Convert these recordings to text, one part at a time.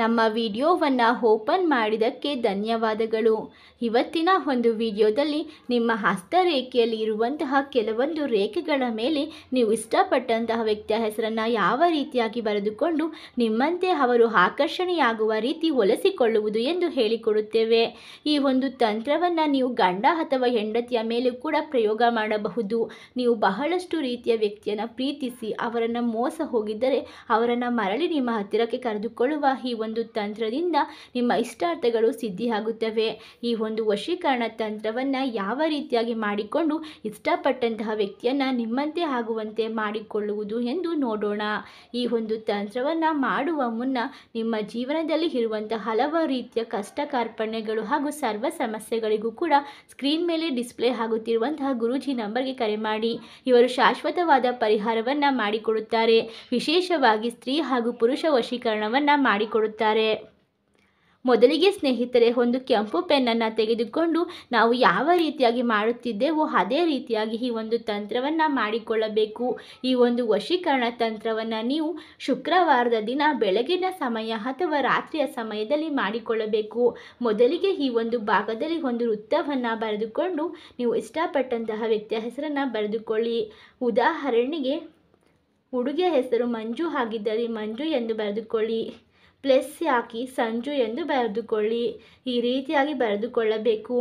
ನಮ್ಮ ವಿಡಿಯೋವನ್ನು ಓಪನ್ ಮಾಡಿದಕ್ಕೆ ಧನ್ಯವಾದಗಳು ಇವತ್ತಿನ ಒಂದು ವಿಡಿಯೋದಲ್ಲಿ ನಿಮ್ಮ ಹಸ್ತರೇಖೆಯಲ್ಲಿ ಇರುವಂತಹ ಕೆಲವೊಂದು ರೇಖೆಗಳ ಮೇಲೆ ನೀವು ಇಷ್ಟಪಟ್ಟಂತಹ ವ್ಯಕ್ತಿಯ ಹೆಸರನ್ನು ಯಾವ ರೀತಿಯಾಗಿ ಬರೆದುಕೊಂಡು ನಿಮ್ಮಂತೆ ಅವರು ಆಕರ್ಷಣೆಯಾಗುವ ರೀತಿ ಒಲಿಸಿಕೊಳ್ಳುವುದು ಎಂದು ಹೇಳಿಕೊಡುತ್ತೇವೆ ಈ ಒಂದು ತಂತ್ರವನ್ನು ನೀವು ಗಂಡ ಅಥವಾ ಹೆಂಡತಿಯ ಮೇಲೂ ಕೂಡ ಪ್ರಯೋಗ ಮಾಡಬಹುದು ನೀವು ಬಹಳಷ್ಟು ರೀತಿಯ ವ್ಯಕ್ತಿಯನ್ನು ಪ್ರೀತಿಸಿ ಅವರನ್ನು ಮೋಸ ಹೋಗಿದ್ದರೆ ಅವರನ್ನು ಮರಳಿ ನಿಮ್ಮ ಹತ್ತಿರಕ್ಕೆ ಕರೆದುಕೊಳ್ಳುವ ಈ ಒಂದು ಒಂದು ತಂತ್ರದಿಂದ ನಿಮ್ಮ ಇಷ್ಟಾರ್ಥಗಳು ಸಿದ್ಧಿಯಾಗುತ್ತವೆ ಈ ಒಂದು ವಶೀಕರಣ ತಂತ್ರವನ್ನು ಯಾವ ರೀತಿಯಾಗಿ ಮಾಡಿಕೊಂಡು ಇಷ್ಟಪಟ್ಟಂತಹ ವ್ಯಕ್ತಿಯನ್ನು ನಿಮ್ಮಂತೆ ಆಗುವಂತೆ ಮಾಡಿಕೊಳ್ಳುವುದು ಎಂದು ನೋಡೋಣ ಈ ಒಂದು ತಂತ್ರವನ್ನು ಮಾಡುವ ಮುನ್ನ ನಿಮ್ಮ ಜೀವನದಲ್ಲಿ ಇರುವಂತಹ ಹಲವು ರೀತಿಯ ಕಷ್ಟ ಕಾರ್ಪಣ್ಯಗಳು ಹಾಗೂ ಸರ್ವ ಸಮಸ್ಯೆಗಳಿಗೂ ಕೂಡ ಸ್ಕ್ರೀನ್ ಮೇಲೆ ಡಿಸ್ಪ್ಲೇ ಆಗುತ್ತಿರುವಂತಹ ಗುರೂಜಿ ನಂಬರ್ಗೆ ಕರೆ ಮಾಡಿ ಇವರು ಶಾಶ್ವತವಾದ ಪರಿಹಾರವನ್ನು ಮಾಡಿಕೊಡುತ್ತಾರೆ ವಿಶೇಷವಾಗಿ ಸ್ತ್ರೀ ಹಾಗೂ ಪುರುಷ ವಶೀಕರಣವನ್ನು ಮಾಡಿಕೊಡುತ್ತಾರೆ ಮಾಡುತ್ತಾರೆ ಮೊದಲಿಗೆ ಸ್ನೇಹಿತರೆ ಒಂದು ಕೆಂಪು ಪೆನ್ನನ್ನು ತೆಗೆದುಕೊಂಡು ನಾವು ಯಾವ ರೀತಿಯಾಗಿ ಮಾಡುತ್ತಿದ್ದೇವೋ ಅದೇ ರೀತಿಯಾಗಿ ಈ ಒಂದು ತಂತ್ರವನ್ನು ಮಾಡಿಕೊಳ್ಳಬೇಕು ಈ ಒಂದು ವಶೀಕರಣ ತಂತ್ರವನ್ನು ನೀವು ಶುಕ್ರವಾರದ ದಿನ ಬೆಳಗಿನ ಸಮಯ ಅಥವಾ ರಾತ್ರಿಯ ಸಮಯದಲ್ಲಿ ಮಾಡಿಕೊಳ್ಳಬೇಕು ಮೊದಲಿಗೆ ಈ ಒಂದು ಭಾಗದಲ್ಲಿ ಒಂದು ವೃತ್ತವನ್ನು ಬರೆದುಕೊಂಡು ನೀವು ಇಷ್ಟಪಟ್ಟಂತಹ ವ್ಯಕ್ತಿಯ ಹೆಸರನ್ನು ಬರೆದುಕೊಳ್ಳಿ ಉದಾಹರಣೆಗೆ ಹುಡುಗಿಯ ಹೆಸರು ಮಂಜು ಆಗಿದ್ದರೆ ಮಂಜು ಎಂದು ಬರೆದುಕೊಳ್ಳಿ ಪ್ಲಸ್ ಹಾಕಿ ಸಂಜು ಎಂದು ಬರೆದುಕೊಳ್ಳಿ ಈ ರೀತಿಯಾಗಿ ಬರೆದುಕೊಳ್ಳಬೇಕು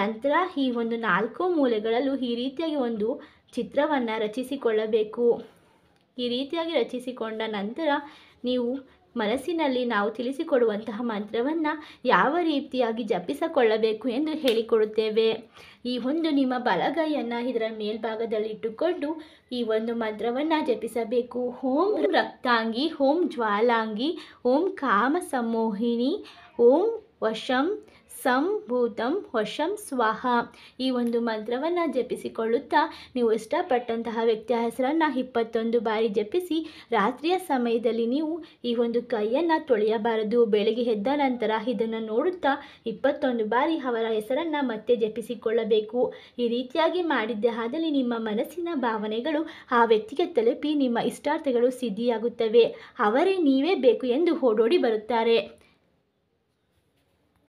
ನಂತರ ಈ ಒಂದು ನಾಲ್ಕು ಮೂಲೆಗಳಲ್ಲೂ ಈ ರೀತಿಯಾಗಿ ಒಂದು ಚಿತ್ರವನ್ನು ರಚಿಸಿಕೊಳ್ಳಬೇಕು ಈ ರೀತಿಯಾಗಿ ರಚಿಸಿಕೊಂಡ ನಂತರ ನೀವು ಮನಸ್ಸಿನಲ್ಲಿ ನಾವು ತಿಳಿಸಿಕೊಡುವಂತಹ ಮಂತ್ರವನ್ನು ಯಾವ ರೀತಿಯಾಗಿ ಜಪಿಸಿಕೊಳ್ಳಬೇಕು ಎಂದು ಹೇಳಿಕೊಡುತ್ತೇವೆ ಈ ಒಂದು ನಿಮ್ಮ ಬಲಗೈಯನ್ನು ಇದರ ಮೇಲ್ಭಾಗದಲ್ಲಿಟ್ಟುಕೊಂಡು ಈ ಒಂದು ಮಂತ್ರವನ್ನು ಜಪಿಸಬೇಕು ಓಂ ರಕ್ತಾಂಗಿ ಓಂ ಜ್ವಾಲಾಂಗಿ ಓಂ ಕಾಮಸಮೋಹಿನಿ ಓಂ ವಶಂ ಸಂಭೂತಂ ವಶಂ ಸ್ವಾಹ ಈ ಒಂದು ಮಂತ್ರವನ್ನು ಜಪಿಸಿಕೊಳ್ಳುತ್ತಾ ನೀವು ಇಷ್ಟಪಟ್ಟಂತಹ ವ್ಯಕ್ತಿಯ ಹೆಸರನ್ನು ಇಪ್ಪತ್ತೊಂದು ಬಾರಿ ಜಪಿಸಿ ರಾತ್ರಿಯ ಸಮಯದಲ್ಲಿ ನೀವು ಈ ಒಂದು ಕೈಯನ್ನು ತೊಳೆಯಬಾರದು ಬೆಳಗ್ಗೆ ಎದ್ದ ನಂತರ ಇದನ್ನು ನೋಡುತ್ತಾ ಇಪ್ಪತ್ತೊಂದು ಬಾರಿ ಅವರ ಹೆಸರನ್ನು ಮತ್ತೆ ಜಪಿಸಿಕೊಳ್ಳಬೇಕು ಈ ರೀತಿಯಾಗಿ ಮಾಡಿದ್ದೇ ಆದಲ್ಲಿ ನಿಮ್ಮ ಮನಸ್ಸಿನ ಭಾವನೆಗಳು ಆ ವ್ಯಕ್ತಿಗೆ ತಲುಪಿ ನಿಮ್ಮ ಇಷ್ಟಾರ್ಥಗಳು ಸಿದ್ಧಿಯಾಗುತ್ತವೆ ಅವರೇ ನೀವೇ ಬೇಕು ಎಂದು ಓಡೋಡಿ ಬರುತ್ತಾರೆ